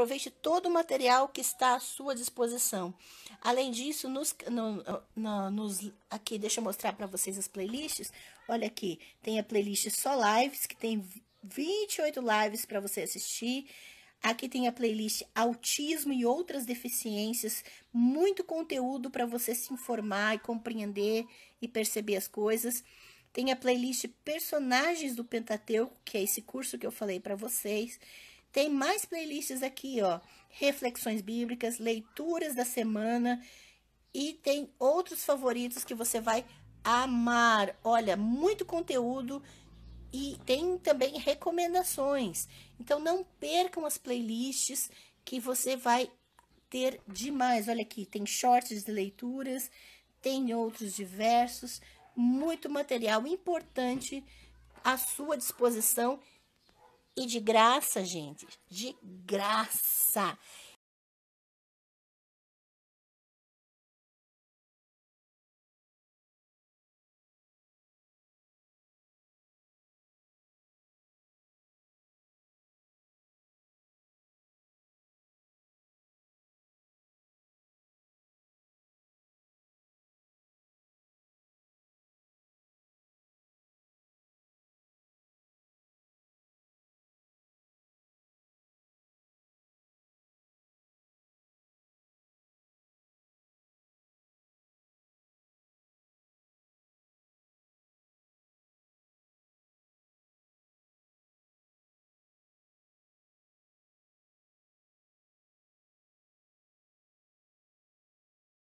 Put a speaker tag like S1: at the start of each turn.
S1: Aproveite todo o material que está à sua disposição. Além disso, nos, no, no, nos aqui, deixa eu mostrar para vocês as playlists. Olha aqui, tem a playlist só lives, que tem 28 lives para você assistir. Aqui tem a playlist Autismo e outras deficiências, muito conteúdo para você se informar e compreender e perceber as coisas. Tem a playlist Personagens do Pentateuco, que é esse curso que eu falei para vocês. Tem mais playlists aqui, ó. Reflexões bíblicas, leituras da semana e tem outros favoritos que você vai amar. Olha, muito conteúdo e tem também recomendações. Então não percam as playlists que você vai ter demais. Olha aqui, tem shorts de leituras, tem outros diversos, muito material importante à sua disposição e de graça, gente, de
S2: graça.